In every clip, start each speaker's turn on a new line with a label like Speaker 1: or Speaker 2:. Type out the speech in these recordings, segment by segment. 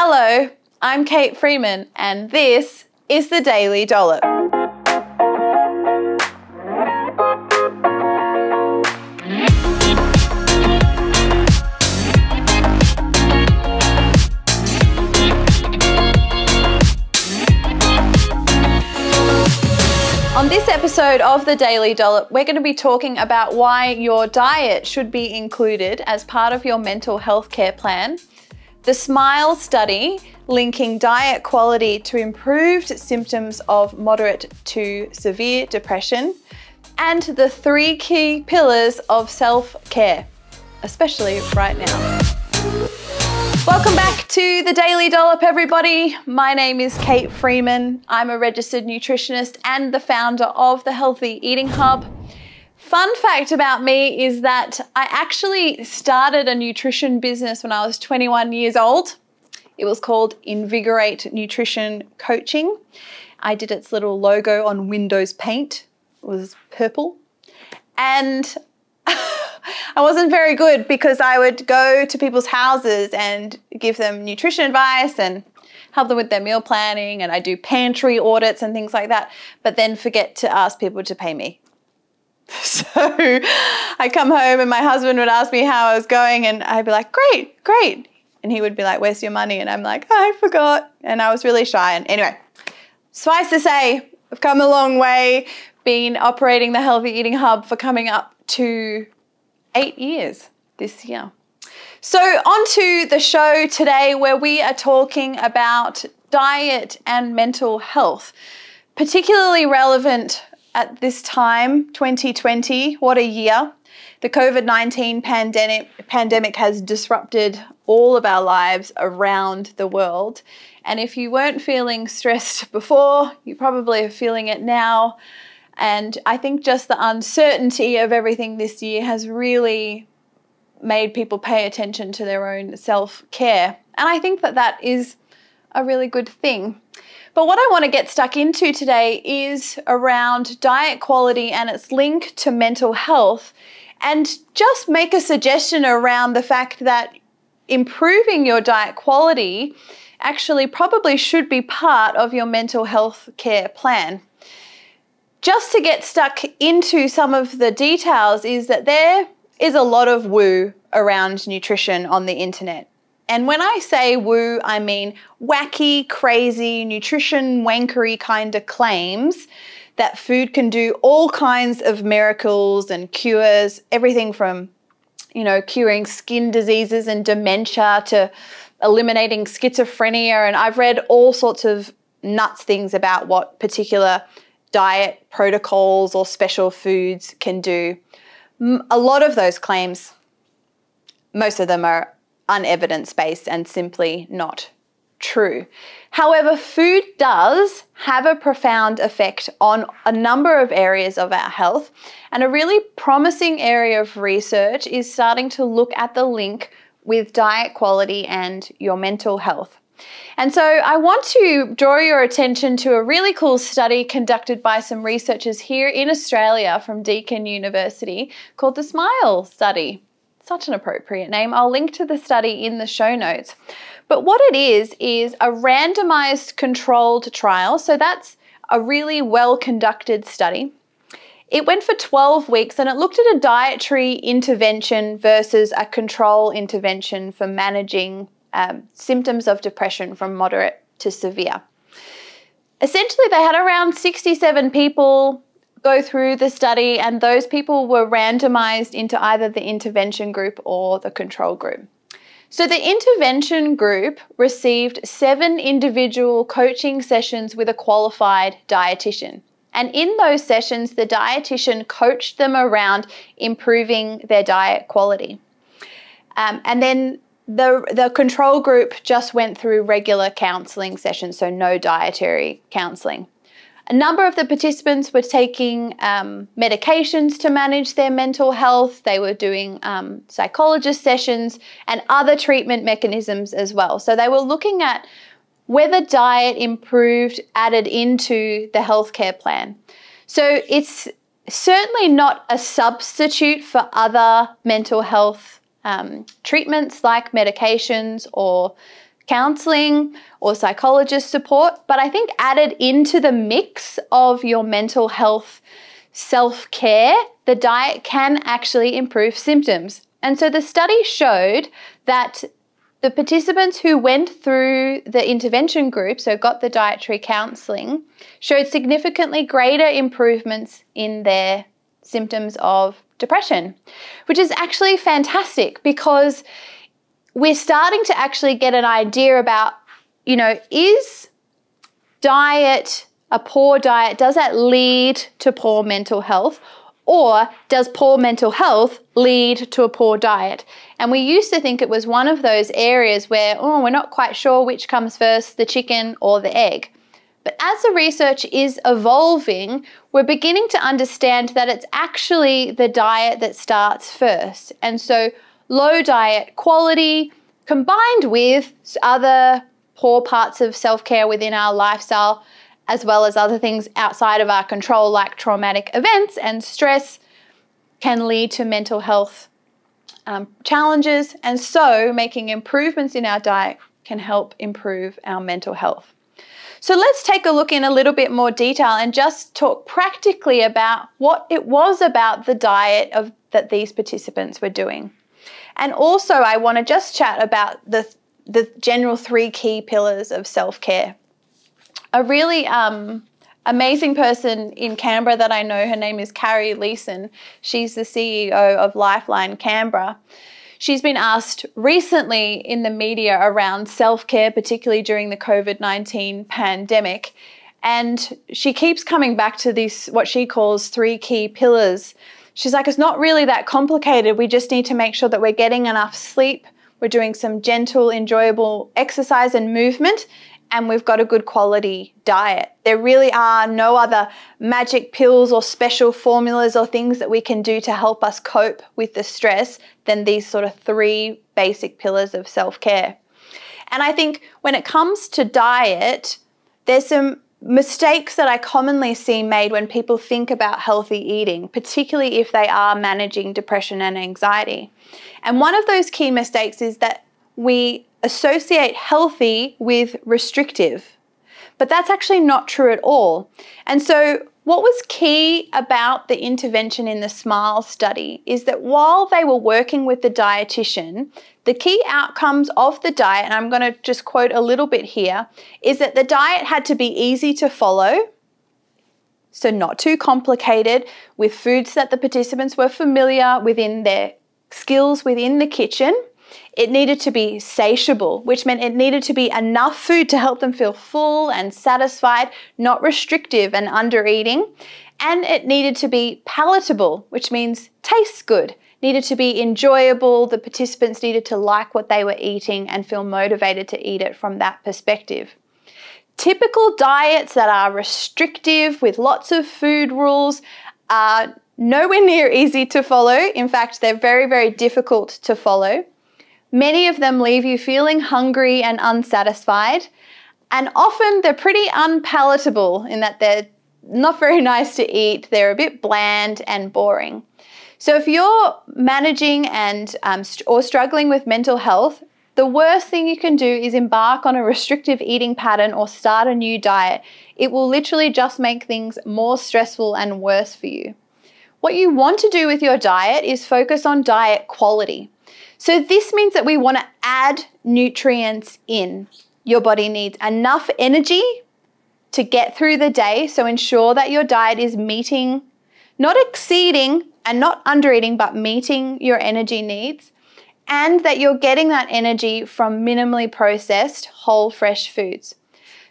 Speaker 1: Hello, I'm Kate Freeman, and this is the Daily Dollop. On this episode of The Daily Dollop, we're going to be talking about why your diet should be included as part of your mental health care plan, the SMILE study linking diet quality to improved symptoms of moderate to severe depression and the three key pillars of self-care, especially right now. Welcome back to the Daily Dollop, everybody. My name is Kate Freeman. I'm a registered nutritionist and the founder of the Healthy Eating Hub. Fun fact about me is that I actually started a nutrition business when I was 21 years old. It was called Invigorate Nutrition Coaching. I did its little logo on Windows Paint. It was purple. And I wasn't very good because I would go to people's houses and give them nutrition advice and help them with their meal planning and I do pantry audits and things like that, but then forget to ask people to pay me. So I come home and my husband would ask me how I was going, and I'd be like, great, great. And he would be like, where's your money? And I'm like, oh, I forgot. And I was really shy. And anyway, suffice to say, I've come a long way, been operating the Healthy Eating Hub for coming up to eight years this year. So, on to the show today where we are talking about diet and mental health. Particularly relevant at this time, 2020, what a year. The COVID 19 pandemic, pandemic has disrupted all of our lives around the world. And if you weren't feeling stressed before, you probably are feeling it now. And I think just the uncertainty of everything this year has really made people pay attention to their own self care. And I think that that is a really good thing. But what I want to get stuck into today is around diet quality and its link to mental health, and just make a suggestion around the fact that improving your diet quality actually probably should be part of your mental health care plan. Just to get stuck into some of the details, is that there is a lot of woo around nutrition on the internet. And when I say woo, I mean wacky, crazy, nutrition wankery kind of claims that food can do all kinds of miracles and cures, everything from, you know, curing skin diseases and dementia to eliminating schizophrenia. And I've read all sorts of nuts things about what particular diet protocols or special foods can do. A lot of those claims, most of them are unevidence based and simply not true. However, food does have a profound effect on a number of areas of our health, and a really promising area of research is starting to look at the link with diet quality and your mental health. And so I want to draw your attention to a really cool study conducted by some researchers here in Australia from Deakin University called the SMILE study. Such an appropriate name. I'll link to the study in the show notes. But what it is, is a randomized controlled trial. So that's a really well conducted study. It went for 12 weeks and it looked at a dietary intervention versus a control intervention for managing um, symptoms of depression from moderate to severe. Essentially, they had around 67 people go through the study and those people were randomized into either the intervention group or the control group. So the intervention group received seven individual coaching sessions with a qualified dietitian. And in those sessions, the dietitian coached them around improving their diet quality. Um, and then the, the control group just went through regular counseling sessions, so no dietary counseling. A number of the participants were taking um, medications to manage their mental health. They were doing um, psychologist sessions and other treatment mechanisms as well. So they were looking at whether diet improved added into the healthcare plan. So it's certainly not a substitute for other mental health um, treatments like medications or counseling or psychologist support. But I think added into the mix of your mental health self care, the diet can actually improve symptoms. And so the study showed that the participants who went through the intervention group, so got the dietary counselling, showed significantly greater improvements in their symptoms of depression, which is actually fantastic because we're starting to actually get an idea about, you know, is diet, a poor diet, does that lead to poor mental health? Or does poor mental health lead to a poor diet? And we used to think it was one of those areas where, oh, we're not quite sure which comes first, the chicken or the egg. But as the research is evolving, we're beginning to understand that it's actually the diet that starts first. And so low diet quality combined with other poor parts of self care within our lifestyle, as well as other things outside of our control, like traumatic events and stress, can lead to mental health um, challenges. And so, making improvements in our diet can help improve our mental health. So, let's take a look in a little bit more detail and just talk practically about what it was about the diet of, that these participants were doing. And also, I want to just chat about the, the general three key pillars of self care. A really um, amazing person in Canberra that I know, her name is Carrie Leeson. She's the CEO of Lifeline Canberra. She's been asked recently in the media around self care, particularly during the COVID 19 pandemic. And she keeps coming back to this what she calls three key pillars She's like, it's not really that complicated. We just need to make sure that we're getting enough sleep. We're doing some gentle, enjoyable exercise and movement, and we've got a good quality diet. There really are no other magic pills or special formulas or things that we can do to help us cope with the stress than these sort of three basic pillars of self care. And I think when it comes to diet, there's some Mistakes that I commonly see made when people think about healthy eating, particularly if they are managing depression and anxiety. And one of those key mistakes is that we associate healthy with restrictive. But that's actually not true at all. And so what was key about the intervention in the SMILE study is that while they were working with the dietitian, the key outcomes of the diet, and I'm going to just quote a little bit here, is that the diet had to be easy to follow, so not too complicated, with foods that the participants were familiar within their skills within the kitchen. It needed to be satiable, which meant it needed to be enough food to help them feel full and satisfied, not restrictive and under eating. And it needed to be palatable, which means tastes good needed to be enjoyable, the participants needed to like what they were eating and feel motivated to eat it from that perspective. Typical diets that are restrictive with lots of food rules are nowhere near easy to follow. In fact, they're very, very difficult to follow. Many of them leave you feeling hungry and unsatisfied, and often they're pretty unpalatable in that they're not very nice to eat, they're a bit bland and boring. So if you're managing and um, st or struggling with mental health, the worst thing you can do is embark on a restrictive eating pattern or start a new diet. It will literally just make things more stressful and worse for you. What you want to do with your diet is focus on diet quality. So this means that we want to add nutrients in. Your body needs enough energy to get through the day, so ensure that your diet is meeting, not exceeding and not undereating, but meeting your energy needs, and that you're getting that energy from minimally processed whole fresh foods.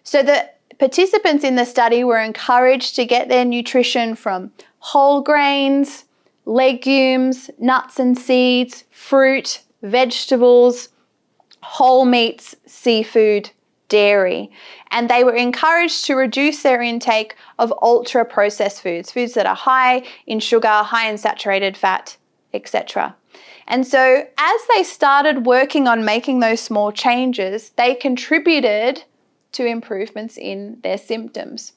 Speaker 1: So the participants in the study were encouraged to get their nutrition from whole grains, legumes, nuts and seeds, fruit, vegetables, whole meats, seafood, dairy. And they were encouraged to reduce their intake of ultra processed foods, foods that are high in sugar, high in saturated fat, etc. And so, as they started working on making those small changes, they contributed to improvements in their symptoms.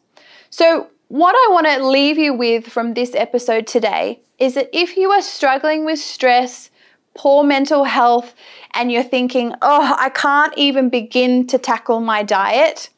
Speaker 1: So, what I want to leave you with from this episode today is that if you are struggling with stress, poor mental health, and you're thinking, oh, I can't even begin to tackle my diet,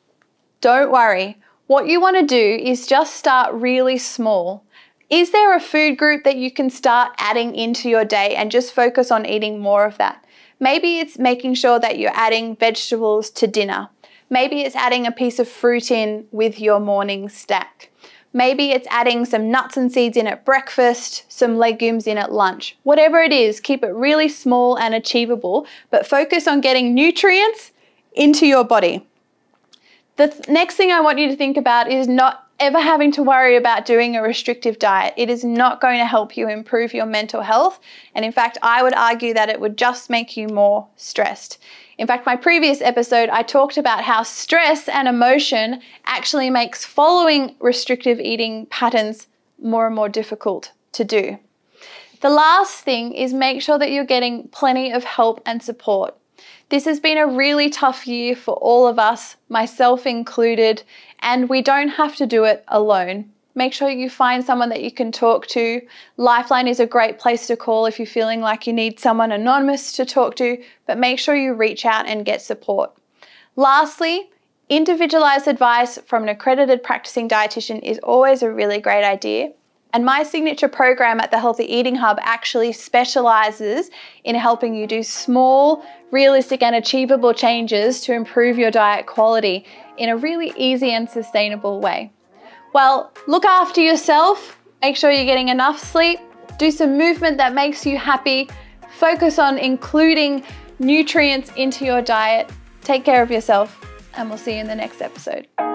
Speaker 1: don't worry. What you want to do is just start really small. Is there a food group that you can start adding into your day and just focus on eating more of that? Maybe it's making sure that you're adding vegetables to dinner. Maybe it's adding a piece of fruit in with your morning stack. Maybe it's adding some nuts and seeds in at breakfast, some legumes in at lunch. Whatever it is, keep it really small and achievable, but focus on getting nutrients into your body. The th next thing I want you to think about is not ever having to worry about doing a restrictive diet. It is not going to help you improve your mental health. And in fact, I would argue that it would just make you more stressed. In fact, my previous episode, I talked about how stress and emotion actually makes following restrictive eating patterns more and more difficult to do. The last thing is make sure that you're getting plenty of help and support. This has been a really tough year for all of us, myself included, and we don't have to do it alone. Make sure you find someone that you can talk to. Lifeline is a great place to call if you're feeling like you need someone anonymous to talk to, but make sure you reach out and get support. Lastly, individualized advice from an accredited practicing dietitian is always a really great idea. And my signature program at the Healthy Eating Hub actually specializes in helping you do small, realistic, and achievable changes to improve your diet quality in a really easy and sustainable way. Well, look after yourself. Make sure you're getting enough sleep. Do some movement that makes you happy. Focus on including nutrients into your diet. Take care of yourself, and we'll see you in the next episode.